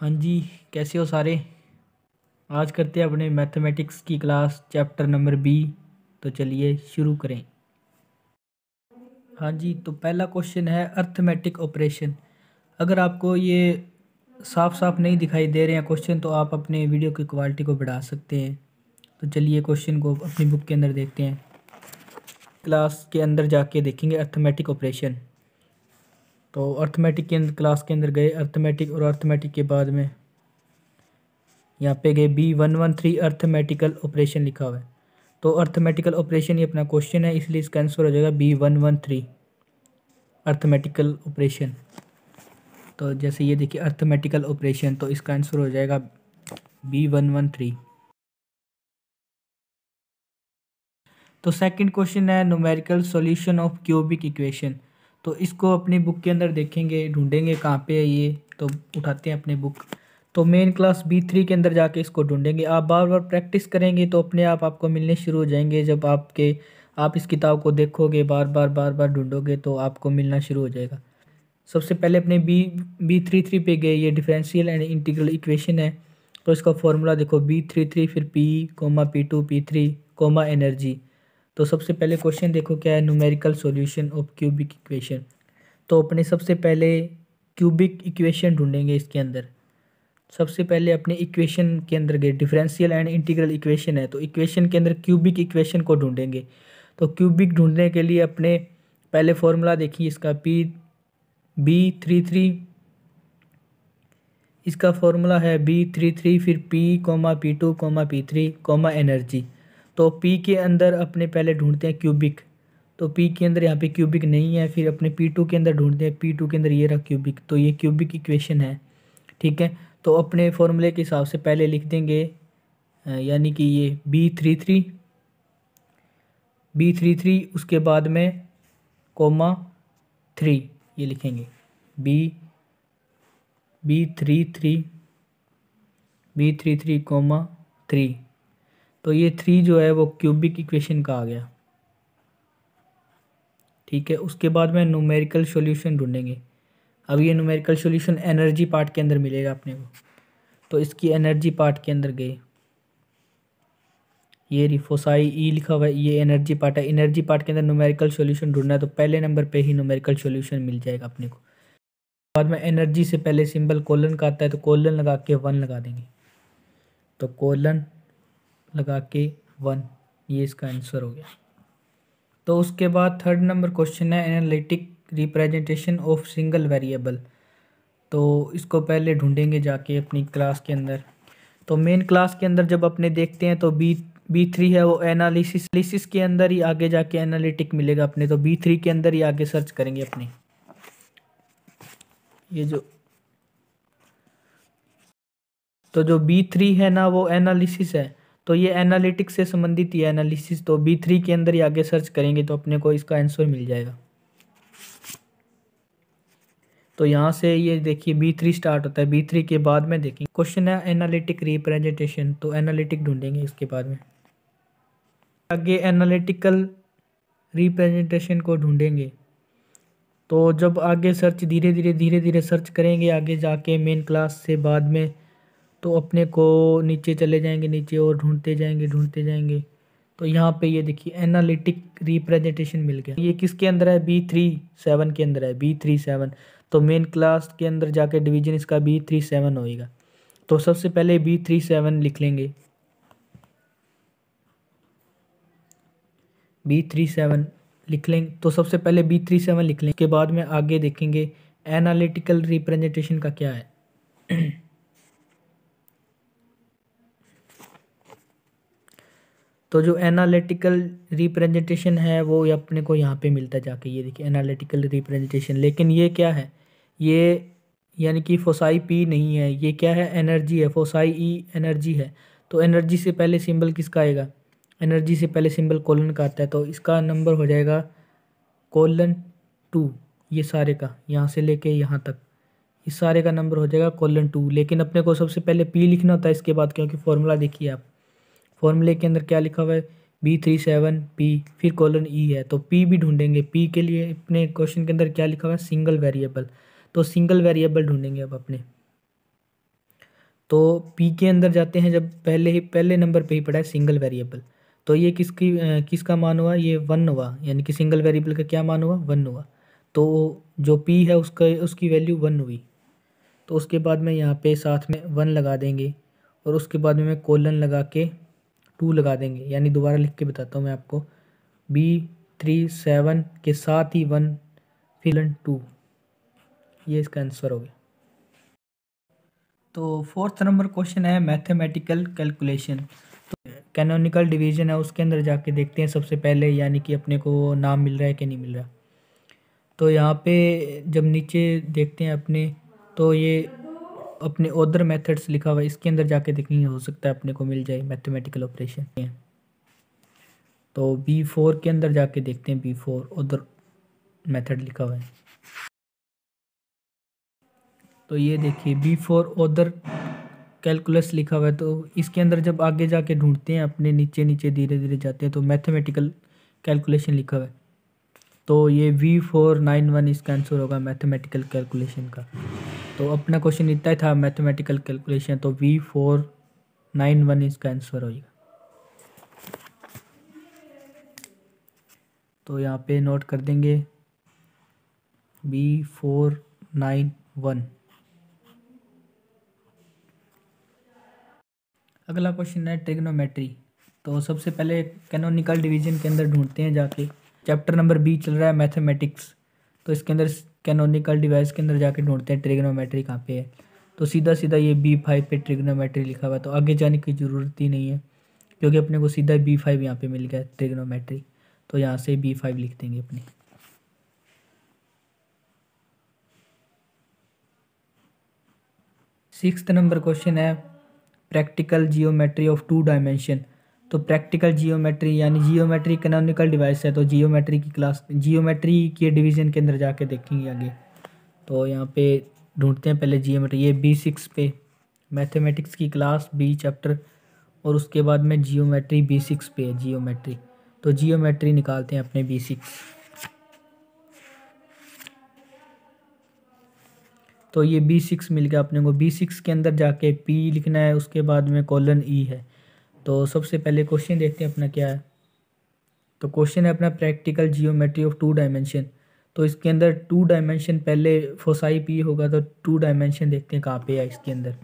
हाँ जी कैसे हो सारे आज करते हैं अपने मैथमेटिक्स की क्लास चैप्टर नंबर बी तो चलिए शुरू करें हाँ जी तो पहला क्वेश्चन है अर्थमेटिक ऑपरेशन अगर आपको ये साफ साफ नहीं दिखाई दे रहे हैं क्वेश्चन तो आप अपने वीडियो की क्वालिटी को बढ़ा सकते हैं तो चलिए क्वेश्चन को अपनी बुक के अंदर देखते हैं क्लास के अंदर जाके देखेंगे अर्थमेटिक ऑपरेशन तो अर्थमेटिक के अंदर क्लास के अंदर गए अर्थमेटिक और अर्थमेटिक के बाद में यहाँ पे गए B one one three arithmetical operation लिखा हुआ है तो अर्थमेटिकल ऑपरेशन ही अपना क्वेश्चन है इसलिए इसका आंसर हो जाएगा B one one three arithmetical operation तो जैसे ये देखिए अर्थमेटिकल ऑपरेशन तो इसका आंसर हो जाएगा बी वन वन थ्री तो सेकंड क्वेश्चन है numerical solution of cubic equation तो इसको अपनी बुक के अंदर देखेंगे ढूंढेंगे कहाँ पे है ये तो उठाते हैं अपने बुक तो मेन क्लास बी थ्री के अंदर जाके इसको ढूंढेंगे आप बार बार प्रैक्टिस करेंगे तो अपने आप आपको मिलने शुरू हो जाएंगे जब आपके आप इस किताब को देखोगे बार बार बार बार ढूंढोगे तो आपको मिलना शुरू हो जाएगा सबसे पहले अपने बी बी थ्री थ्री पे गए ये डिफरेंशियल एंड इंटीग्रल इक्वेशन है तो इसका फॉर्मूला देखो बी थ्री थ्री फिर P comma P two P three comma energy तो सबसे पहले क्वेश्चन देखो क्या है numerical solution of cubic equation तो अपने सबसे पहले क्यूबिक इक्वेशन ढूंढेंगे इसके अंदर सबसे पहले अपने इक्वेशन के अंदर गए डिफरेंशियल एंड इंटीग्रल इक्वेशन है तो इक्वेशन के अंदर क्यूबिक इक्वेशन को ढूंढेंगे तो क्यूबिक ढूंढने के लिए अपने पहले फॉर्मूला देखिए इसका पी बी थ्री थ्री इसका फॉर्मूला है बी थ्री थ्री फिर P comma P two comma P three comma energy तो पी के अंदर अपने पहले ढूंढते हैं क्यूबिक तो पी के अंदर यहाँ पे क्यूबिक नहीं है फिर अपने पी टू के अंदर ढूंढते हैं पी टू के अंदर ये रहा क्यूबिक तो ये क्यूबिक इक्वेशन है ठीक है तो अपने फॉर्मूले के हिसाब से पहले लिख देंगे यानी कि ये B three three B three three उसके बाद में कोमा थ्री ये लिखेंगे B B three three B three three comma three तो ये थ्री जो है वो क्यूबिक इक्वेशन का आ गया ठीक है उसके बाद में न्यूमेरिकल सॉल्यूशन ढूंढेंगे अब ये न्यूमेरिकल सॉल्यूशन एनर्जी पार्ट के अंदर मिलेगा अपने को तो इसकी एनर्जी पार्ट के अंदर गए ये रिफोसाई ई e लिखा हुआ है ये एनर्जी पार्ट है एनर्जी पार्ट के अंदर न्यूमेरिकल सॉल्यूशन ढूंढना है तो पहले नंबर पे ही न्यूमेरिकल सॉल्यूशन मिल जाएगा अपने को बाद में एनर्जी से पहले सिंबल कोलन का आता है तो कोलन लगा के वन लगा देंगे तो कोलन लगा के वन ये इसका आंसर हो गया तो उसके बाद थर्ड नंबर क्वेश्चन है analytic representation of single variable तो इसको पहले ढूंढेंगे जाके अपनी क्लास के अंदर तो मेन क्लास के अंदर जब अपने देखते हैं तो बी बी थ्री है वो एनालिसिस लिसिस के अंदर ही आगे जाके एनालिटिक मिलेगा अपने तो बी थ्री के अंदर ही आगे सर्च करेंगे अपने ये जो तो जो बी थ्री है ना वो एनालिसिस है तो ये एनालिटिक्स से संबंधित ये एनालिसिस तो बी थ्री के अंदर ही आगे सर्च करेंगे तो अपने को इसका आंसर मिल जाएगा तो यहाँ से ये देखिए बी थ्री स्टार्ट होता है बी थ्री के बाद में देखेंगे क्वेश्चन है एनालिटिक रिप्रेजेंटेशन तो एनालिटिक ढूंढेंगे इसके बाद में आगे एनालिटिकल रिप्रेजेंटेशन को ढूंढेंगे तो जब आगे सर्च धीरे धीरे धीरे धीरे सर्च करेंगे आगे जाके मेन क्लास से बाद में तो अपने को नीचे चले जाएंगे नीचे और ढूंढते जाएंगे ढूंढते जाएंगे तो यहाँ पे ये देखिए एनालिटिक रिप्रेजेंटेशन मिल गया ये किसके अंदर है बी थ्री सेवन के अंदर है बी थ्री सेवन तो मेन क्लास के अंदर जाके डिवीजन इसका बी थ्री सेवन होएगा तो सबसे पहले बी थ्री सेवन लिख लेंगे बी थ्री सेवन लिख लें तो सबसे पहले बी थ्री सेवन लिख लें उसके बाद में आगे देखेंगे एनालिटिकल रिप्रेजेंटेशन का क्या है तो जो एनालिटिकल रिप्रेजेंटेशन है वो अपने को यहाँ पे मिलता है जाके ये देखिए एनालिटिकल रिप्रेजेंटेशन लेकिन ये क्या है ये यानी कि फोसाई पी नहीं है ये क्या है एनर्जी है फोसाई ई एनर्जी है तो एनर्जी से पहले सिंबल किसका आएगा एनर्जी से पहले सिंबल कोलन का आता है तो इसका नंबर हो जाएगा कोलन टू ये सारे का यहाँ से लेके यहाँ तक इस सारे का नंबर हो जाएगा कोलन टू लेकिन अपने को सबसे पहले पी लिखना होता है इसके बाद क्योंकि फॉर्मूला देखिए आप फॉर्मूले के अंदर क्या लिखा हुआ है बी थ्री सेवन पी फिर कॉलन ई e है तो पी भी ढूंढेंगे पी के लिए अपने क्वेश्चन के अंदर क्या लिखा हुआ है सिंगल वेरिएबल तो सिंगल वेरिएबल ढूंढेंगे अब अपने तो पी के अंदर जाते हैं जब पहले ही पहले नंबर पे ही पड़ा है सिंगल वेरिएबल तो ये किसकी किसका मान हुआ ये वन हुआ यानी कि सिंगल वेरिएबल का क्या मान हुआ वन हुआ तो जो पी है उसका उसकी वैल्यू वन हुई तो उसके बाद में यहाँ पे साथ में वन लगा देंगे और उसके बाद में मैं कोलन लगा के टू लगा देंगे यानी दोबारा लिख के बताता हूँ मैं आपको बी थ्री सेवन के साथ ही वन फिलन टू ये इसका आंसर हो गया तो फोर्थ नंबर क्वेश्चन है मैथमेटिकल कैलकुलेशन तो कैनोनिकल डिवीजन है उसके अंदर जाके देखते हैं सबसे पहले यानी कि अपने को नाम मिल रहा है कि नहीं मिल रहा तो यहाँ पे जब नीचे देखते हैं अपने तो ये अपने ओदर मेथड्स लिखा हुआ है इसके अंदर जाके देखेंगे हो सकता है अपने को मिल जाए मैथमेटिकल ऑपरेशन तो बी फोर के अंदर जाके देखते हैं बी फोर उधर मेथड लिखा हुआ है तो ये देखिए बी फोर उधर कैलकुलस लिखा हुआ है तो इसके अंदर जब आगे जाके ढूंढते हैं अपने नीचे नीचे धीरे धीरे जाते हैं तो मैथमेटिकल कैलकुलेशन लिखा हुआ है तो ये वी फोर नाइन वन इसका आंसर होगा मैथमेटिकल कैलकुलेशन का तो अपना क्वेश्चन इतना ही था मैथमेटिकल कैलकुलेशन तो वी फोर नाइन वन इसका आंसर होगा तो यहाँ पे नोट कर देंगे बी फोर नाइन वन अगला क्वेश्चन है ट्रिग्नोमेट्री तो सबसे पहले कैनोनिकल डिवीजन के अंदर ढूंढते हैं जाके चैप्टर नंबर बी चल रहा है मैथमेटिक्स तो इसके अंदर कैनोनिकल डिवाइस के अंदर जाके ढूंढते हैं ट्रिग्नोमेट्री कहाँ पे है तो सीधा सीधा ये बी फाइव पे ट्रिग्नोमेट्री लिखा हुआ है तो आगे जाने की ज़रूरत ही नहीं है क्योंकि अपने को सीधा बी फाइव यहाँ पर मिल गया ट्रिग्नोमेट्री तो यहाँ से बी फाइव लिख देंगे अपने सिक्स नंबर क्वेश्चन है practical geometry of two dimension तो प्रैक्टिकल जियोमेट्री यानी जियोमेट्री कैनोनिकल डिवाइस है तो जियोमेट्री की क्लास जियोमेट्री के डिवीज़न के अंदर जाके देखेंगे आगे तो यहाँ पे ढूंढते हैं पहले जियोमेट्री ये बी सिक्स पे मैथमेटिक्स की क्लास बी चैप्टर और उसके बाद में जियोमेट्री बी सिक्स पे है जियोमेट्री तो जियोमेट्री निकालते हैं अपने बी सिक्स तो ये बी सिक्स मिल गया अपने को बी सिक्स के अंदर जाके पी लिखना है उसके बाद में कॉलन ई e है तो सबसे पहले क्वेश्चन देखते हैं अपना क्या है तो क्वेश्चन है अपना practical geometry of two dimension तो इसके अंदर टू डायमेंशन पहले फोसाई पी होगा तो टू डायमेंशन देखते हैं कहाँ पे है इसके अंदर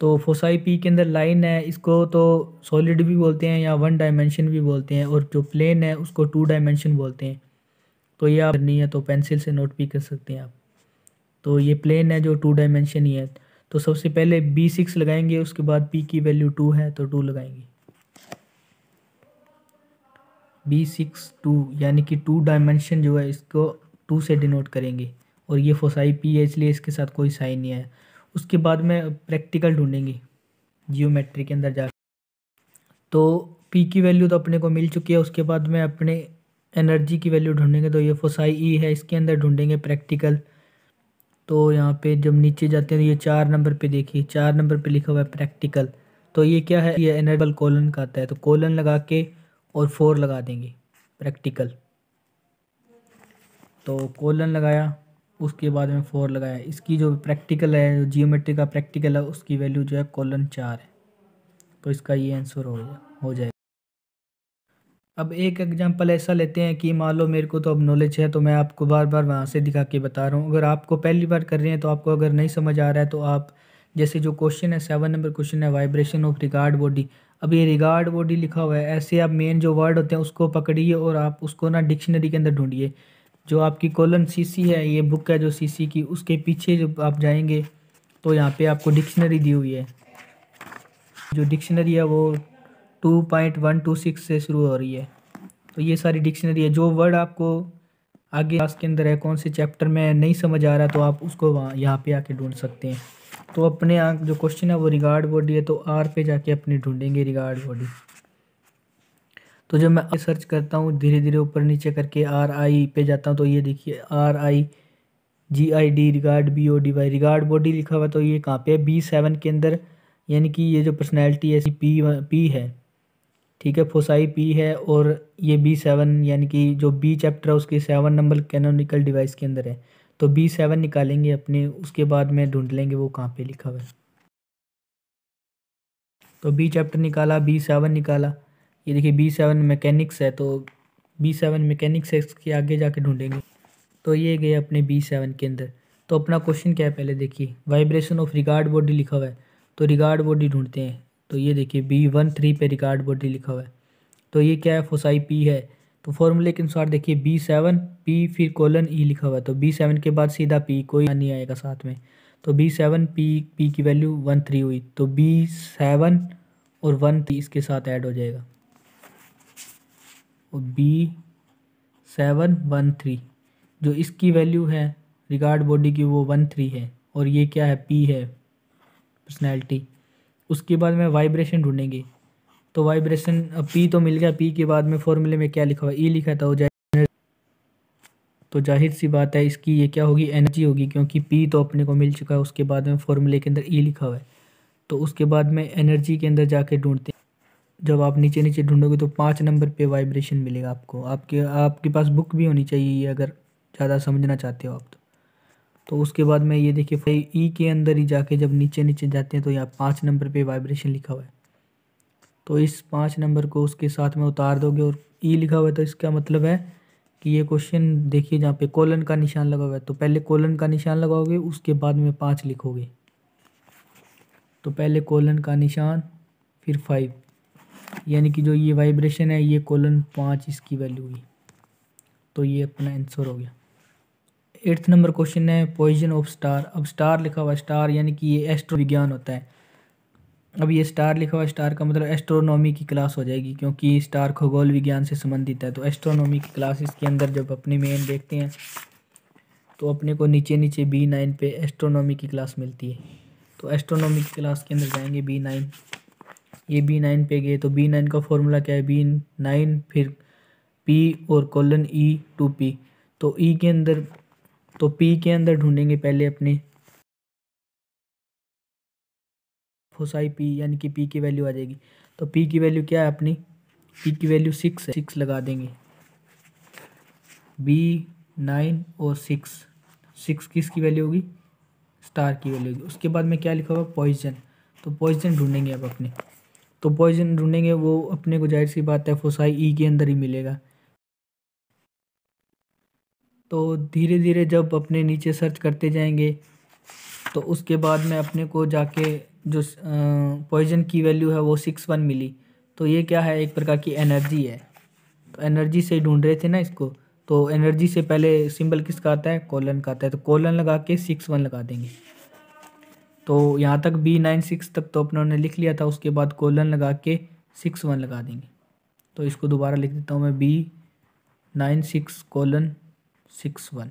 तो फोसाई पी के अंदर लाइन है इसको तो सॉलिड भी बोलते हैं या वन डायमेंशन भी बोलते हैं और जो प्लेन है उसको टू डायमेंशन बोलते हैं तो ये आप नहीं है तो पेंसिल से नोट भी कर सकते हैं आप तो ये प्लेन है जो टू डायमेंशन ही है तो सबसे पहले बी सिक्स लगाएंगे उसके बाद पी की वैल्यू टू है तो टू लगाएंगे बी सिक्स टू यानी कि टू डायमेंशन जो है इसको टू से डिनोट करेंगे और ये फोसाई पी है इसलिए इसके साथ कोई साइन नहीं आया उसके बाद में प्रैक्टिकल ढूंढेंगे जियोमेट्री के अंदर जा तो पी की वैल्यू तो अपने को मिल चुकी है उसके बाद में अपने एनर्जी की वैल्यू ढूंढेंगे तो ये फोसाई ई e है इसके अंदर ढूंढेंगे प्रैक्टिकल तो यहाँ पे जब नीचे जाते हैं तो ये चार नंबर पे देखिए चार नंबर पे लिखा हुआ है प्रैक्टिकल तो ये क्या है ये एनरबल कॉलन का आता है तो कॉलन लगा के और फोर लगा देंगे प्रैक्टिकल तो कॉलन लगाया उसके बाद में फोर लगाया इसकी जो प्रैक्टिकल है जो जियोमेट्री का प्रैक्टिकल है उसकी वैल्यू जो है कॉलन चार है तो इसका ये आंसर हो जाए हो जाएगा अब एक एग्जांपल ऐसा लेते हैं कि मान लो मेरे को तो अब नॉलेज है तो मैं आपको बार बार वहाँ से दिखा के बता रहा हूँ अगर आपको पहली बार कर रहे हैं तो आपको अगर नहीं समझ आ रहा है तो आप जैसे जो क्वेश्चन है सेवन नंबर क्वेश्चन है वाइब्रेशन ऑफ रिगार्ड बॉडी अब ये रिगार्ड बॉडी लिखा हुआ है ऐसे आप मेन जो वर्ड होते हैं उसको पकड़िए और आप उसको ना डिक्शनरी के अंदर ढूंढिए जो आपकी कॉलम सीसी है ये बुक है जो सीसी की उसके पीछे जब आप जाएंगे तो यहाँ पे आपको डिक्शनरी दी हुई है जो डिक्शनरी है वो two point one two six से शुरू हो रही है तो ये सारी डिक्शनरी है जो वर्ड आपको आगे क्लास के अंदर है कौन से चैप्टर में नहीं समझ आ रहा तो आप उसको वहाँ यहाँ पे आके ढूंढ सकते हैं तो अपने यहाँ जो क्वेश्चन है वो रिगार्ड बॉडी है तो आर पे जाके अपने ढूंढेंगे रिगार्ड बॉडी तो जब मैं सर्च करता हूँ धीरे धीरे ऊपर नीचे करके आर आई पे जाता हूँ तो ये देखिए R I G I D rigid B O D Y rigid body लिखा हुआ तो ये कहाँ पे है बी सेवन के अंदर यानी कि ये जो पर्सनैलिटी है पी पी है ठीक है फोसाई पी है और ये बी सेवन यानी कि जो बी चैप्टर है उसके सेवन नंबर कैनोनिकल डिवाइस के अंदर है तो बी सेवन निकालेंगे अपने उसके बाद में ढूंढ लेंगे वो कहाँ पे लिखा हुआ है तो बी चैप्टर निकाला बी सेवन निकाला ये देखिए बी सेवन मैकेनिक्स है तो बी सेवन मैकेनिक्स है इसके आगे जाके ढूंढेंगे तो ये गए अपने बी सेवन के अंदर तो अपना क्वेश्चन क्या है पहले देखिए वाइब्रेशन ऑफ रिगार्ड बॉडी लिखा हुआ है तो रिगार्ड बॉडी ढूंढते हैं तो ये देखिए बी वन थ्री पे रिकार्ड बॉडी लिखा हुआ है तो ये क्या है फोसाई पी है तो फॉर्मूले के अनुसार देखिए बी सेवन पी फिर कोलन ई e लिखा हुआ है तो बी सेवन के बाद सीधा पी कोई नहीं आएगा साथ में तो बी सेवन पी पी की वैल्यू वन थ्री हुई तो बी सेवन और वन थ्री इसके साथ ऐड हो जाएगा और बी सेवन वन थ्री जो इसकी वैल्यू है रिगार्ड बॉडी की वो वन थ्री है और ये क्या है पी है पर्सनैलिटी उसके बाद मैं वाइब्रेशन ढूंढेंगे तो वाइब्रेशन पी तो मिल गया पी के बाद में फॉर्मूले में क्या लिखा हुआ ई लिखा था वो तो जाहिर तो जाहिर सी बात है इसकी ये क्या होगी एनर्जी होगी क्योंकि पी तो अपने को मिल चुका है उसके बाद में फॉर्मूले के अंदर ई लिखा हुआ है तो उसके बाद में एनर्जी के अंदर जाके ढूंढते हैं जब आप नीचे नीचे ढूंढोगे तो पाँच नंबर पे वाइब्रेशन मिलेगा आपको आपके आपके पास बुक भी होनी चाहिए अगर ज़्यादा समझना चाहते हो आप तो तो उसके बाद में ये देखिए ई e के अंदर ही जाके जब नीचे नीचे जाते हैं तो यहाँ पाँच नंबर पे वाइब्रेशन लिखा हुआ है तो इस पाँच नंबर को उसके साथ में उतार दोगे और ई e लिखा हुआ है तो इसका मतलब है कि ये क्वेश्चन देखिए जहाँ पे कोलन का निशान लगा हुआ है तो पहले कोलन का निशान लगाओगे उसके बाद में पाँच लिखोगे तो पहले कोलन का निशान फिर फाइव यानी कि जो ये वाइब्रेशन है ये कोलन पाँच इसकी वैल्यू हुई तो ये अपना आंसर हो गया एट्थ नंबर क्वेश्चन है पोइजन ऑफ स्टार अब स्टार लिखा हुआ स्टार यानी कि ये एस्ट्रो विज्ञान होता है अब ये स्टार लिखा हुआ स्टार का मतलब एस्ट्रोनॉमी की क्लास हो जाएगी क्योंकि स्टार खगोल विज्ञान से संबंधित है तो एस्ट्रोनॉमी की क्लास इसके अंदर जब अपने मेन देखते हैं तो अपने को नीचे नीचे बी नाइन पे एस्ट्रोनॉमी की क्लास मिलती है तो एस्ट्रोनॉमी की क्लास के अंदर जाएंगे बी नाइन ये बी नाइन पे गए तो बी नाइन का फॉर्मूला क्या है बी नाइन फिर पी और कॉलन ई टू पी तो ई e के अंदर तो पी के अंदर ढूंढेंगे पहले अपने फोसाई पी यानी कि पी की वैल्यू आ जाएगी तो पी की वैल्यू क्या है अपनी पी की वैल्यू सिक्स है सिक्स लगा देंगे बी नाइन और सिक्स सिक्स किस की वैल्यू होगी स्टार की वैल्यू होगी उसके बाद में क्या लिखा हुआ पॉइजन तो पॉइजन ढूंढेंगे आप अपने तो पॉइजन ढूंढेंगे वो अपने को जाहिर सी बात है फोसाई ई e के अंदर ही मिलेगा तो धीरे धीरे जब अपने नीचे सर्च करते जाएंगे तो उसके बाद में अपने को जाके जो पॉइजन की वैल्यू है वो सिक्स वन मिली तो ये क्या है एक प्रकार की एनर्जी है तो एनर्जी से ढूंढ रहे थे ना इसको तो एनर्जी से पहले सिंबल किसका आता है कॉलन का आता है तो कॉलन लगा के सिक्स वन लगा देंगे तो यहाँ तक बी नाइन सिक्स तक तो अपनों ने लिख लिया था उसके बाद कॉलन लगा के सिक्स वन लगा देंगे तो इसको दोबारा लिख देता हूँ मैं B nine six colon six one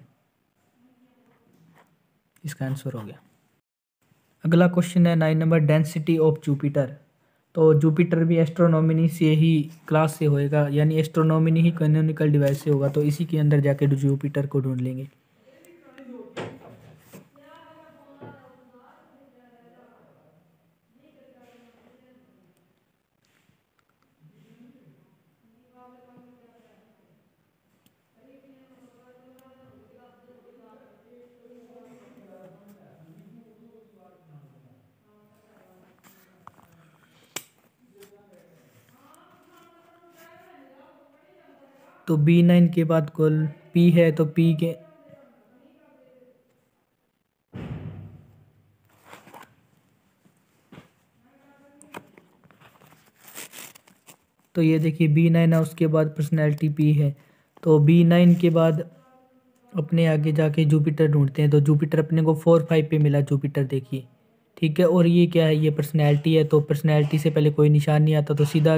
इसका आंसर हो गया अगला क्वेश्चन है nine number density of Jupiter तो जुपिटर भी एस्ट्रोनॉमिनी से ही क्लास से होएगा यानी एस्ट्रोनॉमिनी ही कैनोनिकल डिवाइस से होगा तो इसी के अंदर जाके जुपिटर को ढूंढ लेंगे तो बी नाइन के बाद कुल पी है तो पी के तो ये देखिए बी नाइन है उसके बाद पर्सनैलिटी पी है तो बी नाइन के बाद अपने आगे जाके जुपिटर ढूंढते हैं तो जुपिटर अपने को फोर फाइव पे मिला जुपिटर देखिए ठीक है और ये क्या है ये पर्सनैलिटी है तो पर्सनैलिटी से पहले कोई निशान नहीं आता तो सीधा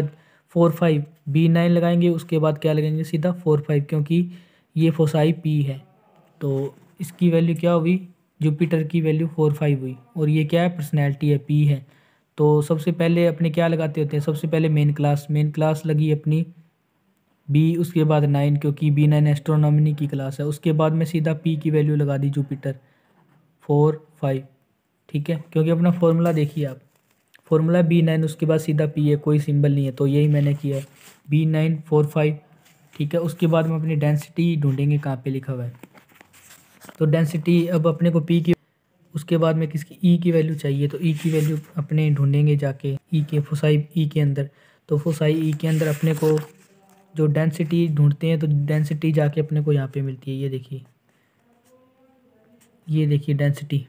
फोर फाइव बी नाइन लगाएंगे उसके बाद क्या लगाएंगे सीधा फोर फाइव क्योंकि ये फोसाई पी है तो इसकी वैल्यू क्या हुई जुपिटर की वैल्यू फोर फाइव हुई और ये क्या है पर्सनैलिटी है पी है तो सबसे पहले अपने क्या लगाते होते हैं सबसे पहले मेन क्लास मेन क्लास लगी अपनी बी उसके बाद नाइन क्योंकि बी नाइन एस्ट्रोनॉमी की क्लास है उसके बाद में सीधा पी की वैल्यू लगा दी जुपिटर फोर फाइव ठीक है क्योंकि अपना फॉर्मूला देखिए आप फॉर्मूला बी नाइन उसके बाद सीधा पी है कोई सिंबल नहीं है तो यही मैंने किया है बी नाइन फोर फाइव ठीक है उसके बाद हम अपनी डेंसिटी ढूंढेंगे कहाँ पे लिखा हुआ है तो डेंसिटी अब अपने को पी की उसके बाद में किसकी ई e की वैल्यू चाहिए तो ई e की वैल्यू अपने ढूंढेंगे जाके ई e के फोसाई ई e के अंदर तो फोसाई ई e के अंदर अपने को जो डेंसिटी ढूंढते हैं तो डेंसिटी जाके अपने को यहाँ पर मिलती है ये देखिए ये देखिए डेंसिटी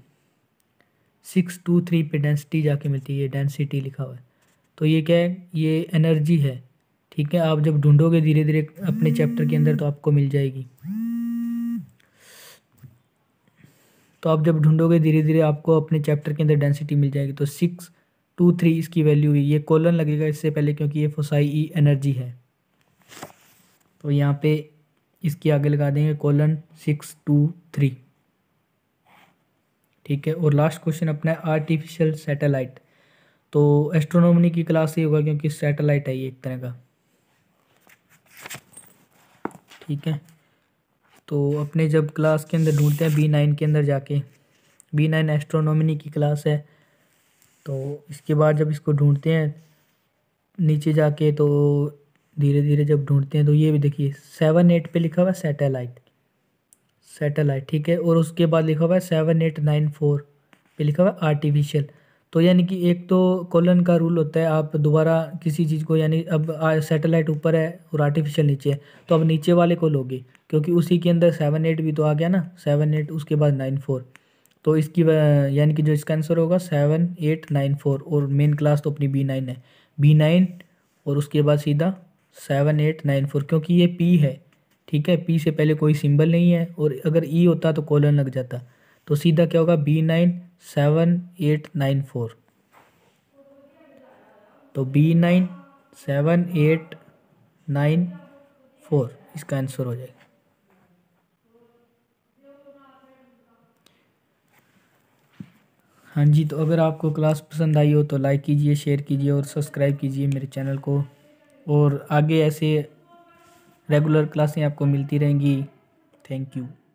सिक्स टू थ्री पे डेंसिटी जाके मिलती है डेंसिटी लिखा हुआ है तो ये क्या है ये एनर्जी है ठीक है आप जब ढूंढोगे धीरे धीरे अपने चैप्टर के अंदर तो आपको मिल जाएगी तो आप जब ढूंढोगे धीरे धीरे आपको अपने चैप्टर के अंदर डेंसिटी मिल जाएगी तो सिक्स टू थ्री इसकी वैल्यू हुई ये कॉलन लगेगा इससे पहले क्योंकि ये फोसाई ई एनर्जी है तो यहाँ पे इसकी आगे लगा देंगे कॉलन सिक्स टू थ्री ठीक है और लास्ट क्वेश्चन अपना है आर्टिफिशियल सैटेलाइट तो एस्ट्रोनॉमी की क्लास ही होगा क्योंकि सैटेलाइट है ये एक तरह का ठीक है तो अपने जब क्लास के अंदर ढूंढते हैं बी नाइन के अंदर जाके बी नाइन एस्ट्रोनॉमी की क्लास है तो इसके बाद जब इसको ढूंढते हैं नीचे जाके तो धीरे धीरे जब ढूंढते हैं तो ये भी देखिए सेवन एट पे लिखा हुआ सैटेलाइट सैटेलाइट ठीक है और उसके बाद लिखा हुआ है सेवन एट नाइन फोर पे लिखा हुआ है आर्टिफिशियल तो यानी कि एक तो कॉलन का रूल होता है आप दोबारा किसी चीज़ को यानी अब सैटेलाइट ऊपर है और आर्टिफिशियल नीचे है तो अब नीचे वाले को लोगे क्योंकि उसी के अंदर सेवन एट भी तो आ गया ना सेवन एट उसके बाद नाइन फोर तो इसकी यानी कि जो इसका आंसर होगा सेवन एट नाइन फोर और मेन क्लास तो अपनी बी नाइन है बी नाइन और उसके बाद सीधा सेवन एट नाइन फोर क्योंकि ये पी है ठीक है पी से पहले कोई सिंबल नहीं है और अगर ई e होता तो कॉलन लग जाता तो सीधा क्या होगा B nine seven eight nine four तो B nine seven eight nine four इसका आंसर हो जाएगा हाँ जी तो अगर आपको क्लास पसंद आई हो तो लाइक कीजिए शेयर कीजिए और सब्सक्राइब कीजिए मेरे चैनल को और आगे ऐसे रेगुलर क्लासें आपको मिलती रहेंगी थैंक यू